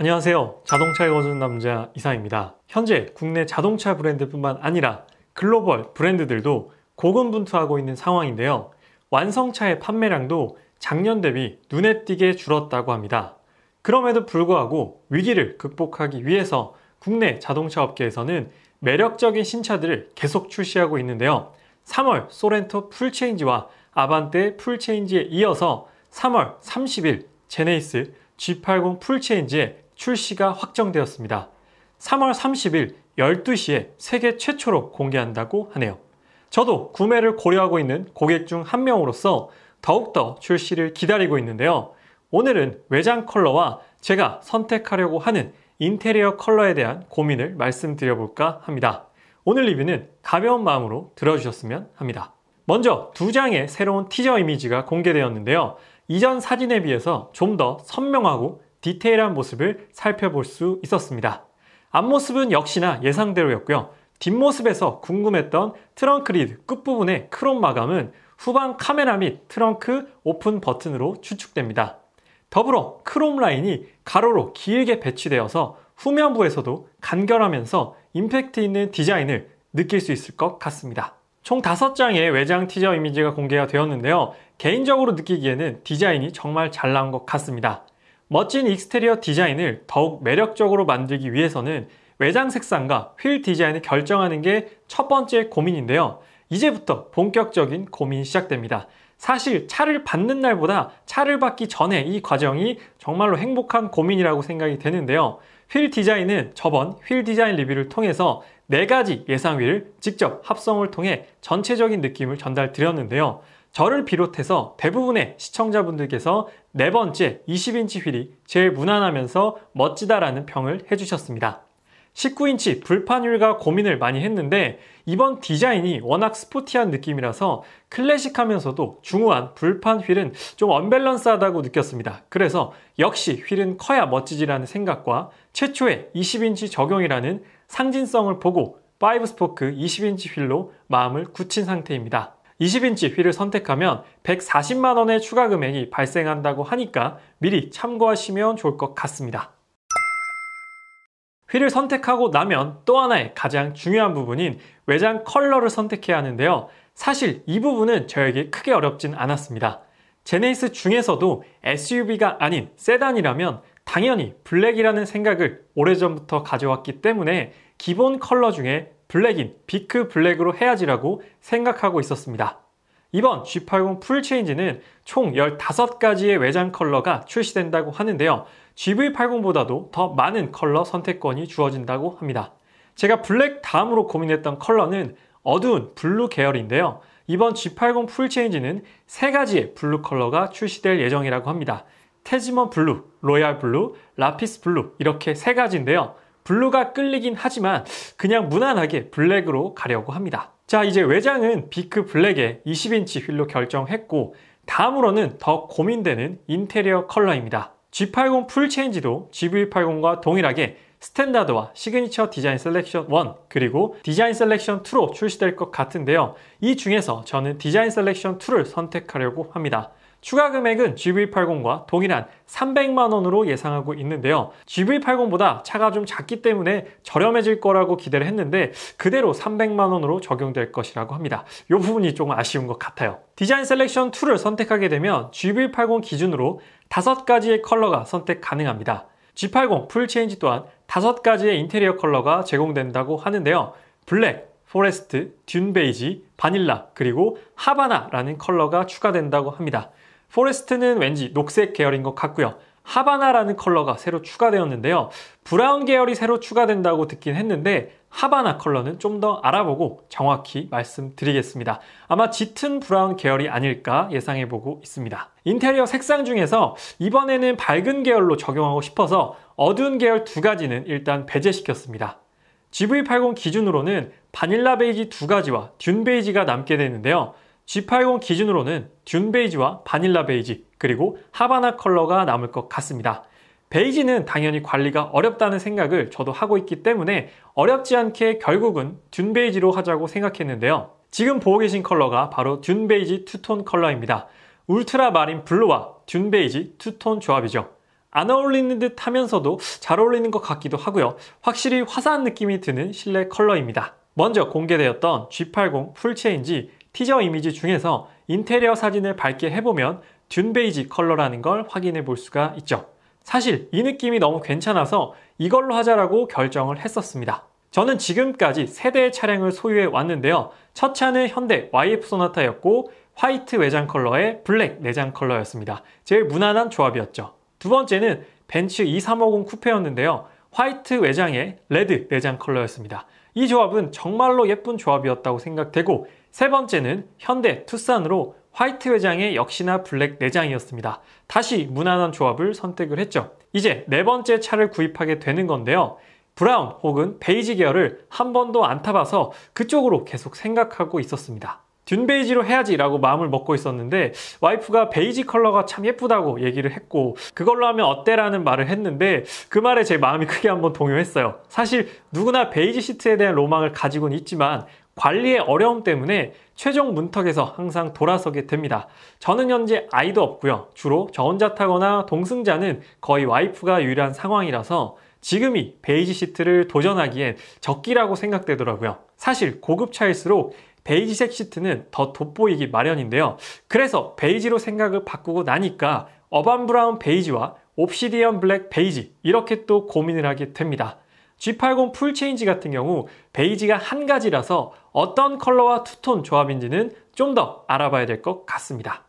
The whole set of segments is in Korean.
안녕하세요. 자동차에 거주는 남자 이상입니다. 현재 국내 자동차 브랜드뿐만 아니라 글로벌 브랜드들도 고군분투하고 있는 상황인데요. 완성차의 판매량도 작년 대비 눈에 띄게 줄었다고 합니다. 그럼에도 불구하고 위기를 극복하기 위해서 국내 자동차 업계에서는 매력적인 신차들을 계속 출시하고 있는데요. 3월 소렌토 풀체인지와 아반떼 풀체인지에 이어서 3월 30일 제네이스 G80 풀체인지에 출시가 확정되었습니다. 3월 30일 12시에 세계 최초로 공개한다고 하네요. 저도 구매를 고려하고 있는 고객 중 한 명으로서 더욱더 출시를 기다리고 있는데요. 오늘은 외장 컬러와 제가 선택하려고 하는 인테리어 컬러에 대한 고민을 말씀드려볼까 합니다. 오늘 리뷰는 가벼운 마음으로 들어주셨으면 합니다. 먼저 두 장의 새로운 티저 이미지가 공개되었는데요. 이전 사진에 비해서 좀 더 선명하고 디테일한 모습을 살펴볼 수 있었습니다. 앞모습은 역시나 예상대로였고요. 뒷모습에서 궁금했던 트렁크 리드 끝부분의 크롬 마감은 후방 카메라 및 트렁크 오픈 버튼으로 추측됩니다. 더불어 크롬 라인이 가로로 길게 배치되어서 후면부에서도 간결하면서 임팩트 있는 디자인을 느낄 수 있을 것 같습니다. 총 5장의 외장 티저 이미지가 공개가 되었는데요. 개인적으로 느끼기에는 디자인이 정말 잘 나온 것 같습니다. 멋진 익스테리어 디자인을 더욱 매력적으로 만들기 위해서는 외장 색상과 휠 디자인을 결정하는 게 첫 번째 고민인데요. 이제부터 본격적인 고민이 시작됩니다. 사실 차를 받는 날보다 차를 받기 전에 이 과정이 정말로 행복한 고민이라고 생각이 되는데요. 휠 디자인은 저번 휠 디자인 리뷰를 통해서 네가지 예상 휠을 직접 합성을 통해 전체적인 느낌을 전달 드렸는데요. 저를 비롯해서 대부분의 시청자분들께서 네 번째 20인치 휠이 제일 무난하면서 멋지다라는 평을 해주셨습니다. 19인치 불판 휠과 고민을 많이 했는데 이번 디자인이 워낙 스포티한 느낌이라서 클래식하면서도 중후한 불판 휠은 좀 언밸런스하다고 느꼈습니다. 그래서 역시 휠은 커야 멋지지라는 생각과 최초의 20인치 적용이라는 상징성을 보고 5스포크 20인치 휠로 마음을 굳힌 상태입니다. 20인치 휠을 선택하면 140만원의 추가 금액이 발생한다고 하니까 미리 참고하시면 좋을 것 같습니다. 휠을 선택하고 나면 또 하나의 가장 중요한 부분인 외장 컬러를 선택해야 하는데요. 사실 이 부분은 저에게 크게 어렵진 않았습니다. 제네이스 중에서도 SUV가 아닌 세단이라면 당연히 블랙이라는 생각을 오래전부터 가져왔기 때문에 기본 컬러 중에 블랙인 비크 블랙으로 해야지라고 생각하고 있었습니다. 이번 G80 풀체인지는 총 15가지의 외장 컬러가 출시된다고 하는데요. GV80보다도 더 많은 컬러 선택권이 주어진다고 합니다. 제가 블랙 다음으로 고민했던 컬러는 어두운 블루 계열인데요. 이번 G80 풀체인지는 3가지의 블루 컬러가 출시될 예정이라고 합니다. 테지먼 블루, 로얄 블루, 라피스 블루 이렇게 3가지인데요. 블루가 끌리긴 하지만 그냥 무난하게 블랙으로 가려고 합니다. 자 이제 외장은 비크 블랙에 20인치 휠로 결정했고 다음으로는 더 고민되는 인테리어 컬러입니다. G80 풀체인지도 GV80과 동일하게 스탠다드와 시그니처 디자인 셀렉션 1 그리고 디자인 셀렉션 2로 출시될 것 같은데요. 이 중에서 저는 디자인 셀렉션 2를 선택하려고 합니다. 추가 금액은 GV80과 동일한 300만 원으로 예상하고 있는데요. GV80보다 차가 좀 작기 때문에 저렴해질 거라고 기대를 했는데 그대로 300만 원으로 적용될 것이라고 합니다. 이 부분이 조금 아쉬운 것 같아요. 디자인 셀렉션 2를 선택하게 되면 GV80 기준으로 5가지의 컬러가 선택 가능합니다. G80 풀체인지 또한 5가지의 인테리어 컬러가 제공된다고 하는데요. 블랙, 포레스트, 듄베이지, 바닐라, 그리고 하바나라는 컬러가 추가된다고 합니다. 포레스트는 왠지 녹색 계열인 것 같고요. 하바나라는 컬러가 새로 추가되었는데요. 브라운 계열이 새로 추가된다고 듣긴 했는데 하바나 컬러는 좀 더 알아보고 정확히 말씀드리겠습니다. 아마 짙은 브라운 계열이 아닐까 예상해보고 있습니다. 인테리어 색상 중에서 이번에는 밝은 계열로 적용하고 싶어서 어두운 계열 두 가지는 일단 배제시켰습니다. GV80 기준으로는 바닐라 베이지 두 가지와 듄 베이지가 남게 되는데요. G80 기준으로는 듄 베이지와 바닐라 베이지 그리고 하바나 컬러가 남을 것 같습니다. 베이지는 당연히 관리가 어렵다는 생각을 저도 하고 있기 때문에 어렵지 않게 결국은 듄 베이지로 하자고 생각했는데요. 지금 보고 계신 컬러가 바로 듄 베이지 투톤 컬러입니다. 울트라 마린 블루와 듄 베이지 투톤 조합이죠. 안 어울리는 듯 하면서도 잘 어울리는 것 같기도 하고요. 확실히 화사한 느낌이 드는 실내 컬러입니다. 먼저 공개되었던 G80 풀체인지 티저 이미지 중에서 인테리어 사진을 밝게 해보면 듄 베이지 컬러라는 걸 확인해 볼 수가 있죠. 사실 이 느낌이 너무 괜찮아서 이걸로 하자라고 결정을 했었습니다. 저는 지금까지 세대의 차량을 소유해 왔는데요. 첫 차는 현대 YF 소나타였고 화이트 외장 컬러에 블랙 내장 컬러였습니다. 제일 무난한 조합이었죠. 두 번째는 벤츠 2350 쿠페였는데요. 화이트 외장에 레드 내장 컬러였습니다. 이 조합은 정말로 예쁜 조합이었다고 생각되고 세 번째는 현대 투싼으로 화이트 외장에 역시나 블랙 내장이었습니다. 다시 무난한 조합을 선택을 했죠. 이제 네 번째 차를 구입하게 되는 건데요. 브라운 혹은 베이지 계열을 한 번도 안 타봐서 그쪽으로 계속 생각하고 있었습니다. 듄베이지로 해야지 라고 마음을 먹고 있었는데 와이프가 베이지 컬러가 참 예쁘다고 얘기를 했고 그걸로 하면 어때 라는 말을 했는데 그 말에 제 마음이 크게 한번 동요했어요 사실 누구나 베이지 시트에 대한 로망을 가지고는 있지만 관리의 어려움 때문에 최종 문턱에서 항상 돌아서게 됩니다. 저는 현재 아이도 없고요. 주로 저 혼자 타거나 동승자는 거의 와이프가 유일한 상황이라서 지금이 베이지 시트를 도전하기엔 적기라고 생각되더라고요. 사실 고급차일수록 베이지색 시트는 더 돋보이기 마련인데요. 그래서 베이지로 생각을 바꾸고 나니까 어반 브라운 베이지와 옵시디언 블랙 베이지 이렇게 또 고민을 하게 됩니다. G80 풀체인지 같은 경우 베이지가 한 가지라서 어떤 컬러와 투톤 조합인지는 좀 더 알아봐야 될 것 같습니다.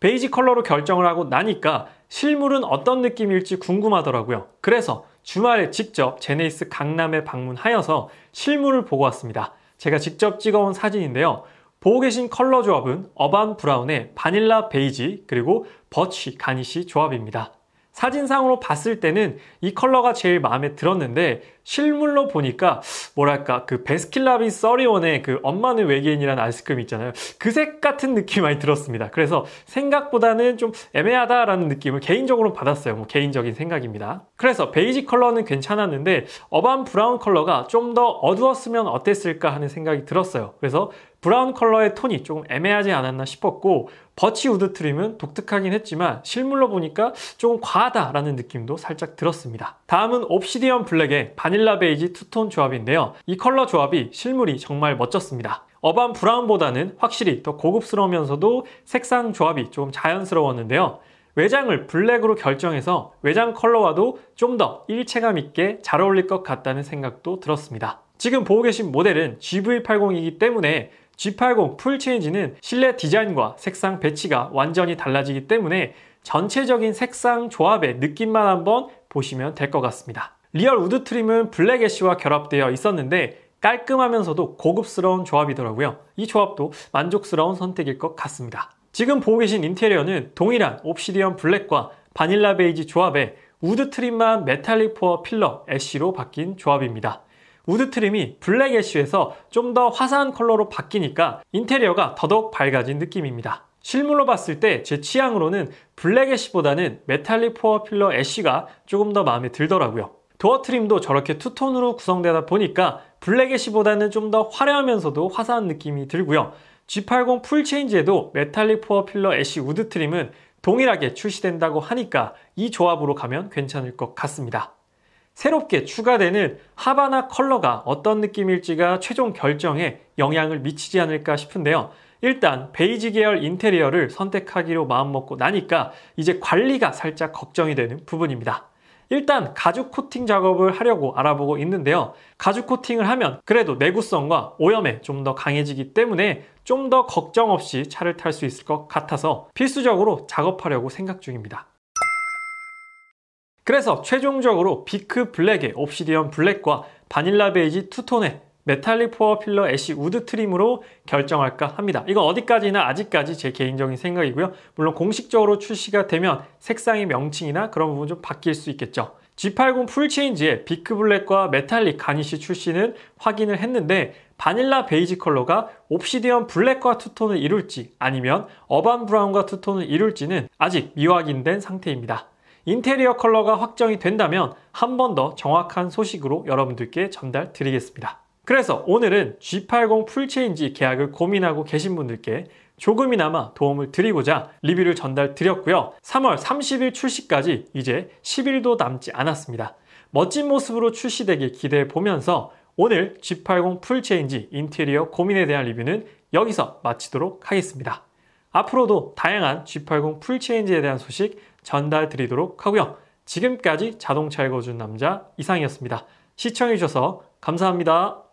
베이지 컬러로 결정을 하고 나니까 실물은 어떤 느낌일지 궁금하더라고요. 그래서 주말에 직접 제네이스 강남에 방문하여서 실물을 보고 왔습니다. 제가 직접 찍어온 사진인데요. 보고 계신 컬러 조합은 어반 브라운의 바닐라 베이지 그리고 버치 가니쉬 조합입니다. 사진상으로 봤을 때는 이 컬러가 제일 마음에 들었는데 실물로 보니까 뭐랄까 그 베스킨라빈 써리온의 그 엄마는 외계인이라는 아이스크림 있잖아요. 그 색 같은 느낌이 많이 들었습니다. 그래서 생각보다는 좀 애매하다라는 느낌을 개인적으로 받았어요. 뭐 개인적인 생각입니다. 그래서 베이지 컬러는 괜찮았는데 어반 브라운 컬러가 좀 더 어두웠으면 어땠을까 하는 생각이 들었어요. 그래서 브라운 컬러의 톤이 조금 애매하지 않았나 싶었고 버치 우드 트림은 독특하긴 했지만 실물로 보니까 조금 과하다라는 느낌도 살짝 들었습니다. 다음은 옵시디언 블랙의 바닐라 바닐라 베이지 투톤 조합인데요. 이 컬러 조합이 실물이 정말 멋졌습니다. 어반 브라운보다는 확실히 더 고급스러우면서도 색상 조합이 좀 자연스러웠는데요. 외장을 블랙으로 결정해서 외장 컬러와도 좀 더 일체감 있게 잘 어울릴 것 같다는 생각도 들었습니다. 지금 보고 계신 모델은 GV80이기 때문에 G80 풀체인지는 실내 디자인과 색상 배치가 완전히 달라지기 때문에 전체적인 색상 조합의 느낌만 한번 보시면 될 것 같습니다. 리얼 우드 트림은 블랙 애쉬와 결합되어 있었는데 깔끔하면서도 고급스러운 조합이더라고요. 이 조합도 만족스러운 선택일 것 같습니다. 지금 보고 계신 인테리어는 동일한 옵시디언 블랙과 바닐라 베이지 조합에 우드 트림만 메탈릭 포어 필러 애쉬로 바뀐 조합입니다. 우드 트림이 블랙 애쉬에서 좀 더 화사한 컬러로 바뀌니까 인테리어가 더더욱 밝아진 느낌입니다. 실물로 봤을 때 제 취향으로는 블랙 애쉬보다는 메탈릭 포어 필러 애쉬가 조금 더 마음에 들더라고요. 도어 트림도 저렇게 투톤으로 구성되다 보니까 블랙 애쉬보다는 좀 더 화려하면서도 화사한 느낌이 들고요. G80 풀체인지에도 메탈릭 포어 필러 애쉬 우드 트림은 동일하게 출시된다고 하니까 이 조합으로 가면 괜찮을 것 같습니다. 새롭게 추가되는 하바나 컬러가 어떤 느낌일지가 최종 결정에 영향을 미치지 않을까 싶은데요. 일단 베이지 계열 인테리어를 선택하기로 마음먹고 나니까 이제 관리가 살짝 걱정이 되는 부분입니다. 일단 가죽 코팅 작업을 하려고 알아보고 있는데요. 가죽 코팅을 하면 그래도 내구성과 오염에 좀 더 강해지기 때문에 좀 더 걱정 없이 차를 탈 수 있을 것 같아서 필수적으로 작업하려고 생각 중입니다. 그래서 최종적으로 비크 블랙의 옵시디언 블랙과 바닐라 베이지 투톤의 메탈릭 포어 필러 애쉬 우드 트림으로 결정할까 합니다. 이건 어디까지나 아직까지 제 개인적인 생각이고요. 물론 공식적으로 출시가 되면 색상의 명칭이나 그런 부분 좀 바뀔 수 있겠죠. G80 풀체인지에 비크 블랙과 메탈릭 가니쉬 출시는 확인을 했는데 바닐라 베이지 컬러가 옵시디언 블랙과 투톤을 이룰지 아니면 어반 브라운과 투톤을 이룰지는 아직 미확인된 상태입니다. 인테리어 컬러가 확정이 된다면 한 번 더 정확한 소식으로 여러분들께 전달 드리겠습니다. 그래서 오늘은 G80 풀체인지 계약을 고민하고 계신 분들께 조금이나마 도움을 드리고자 리뷰를 전달 드렸고요. 3월 30일 출시까지 이제 10일도 남지 않았습니다. 멋진 모습으로 출시되길 기대해 보면서 오늘 G80 풀체인지 인테리어 고민에 대한 리뷰는 여기서 마치도록 하겠습니다. 앞으로도 다양한 G80 풀체인지에 대한 소식 전달 드리도록 하고요. 지금까지 자동차 읽어준 남자 이상이었습니다. 시청해주셔서 감사합니다.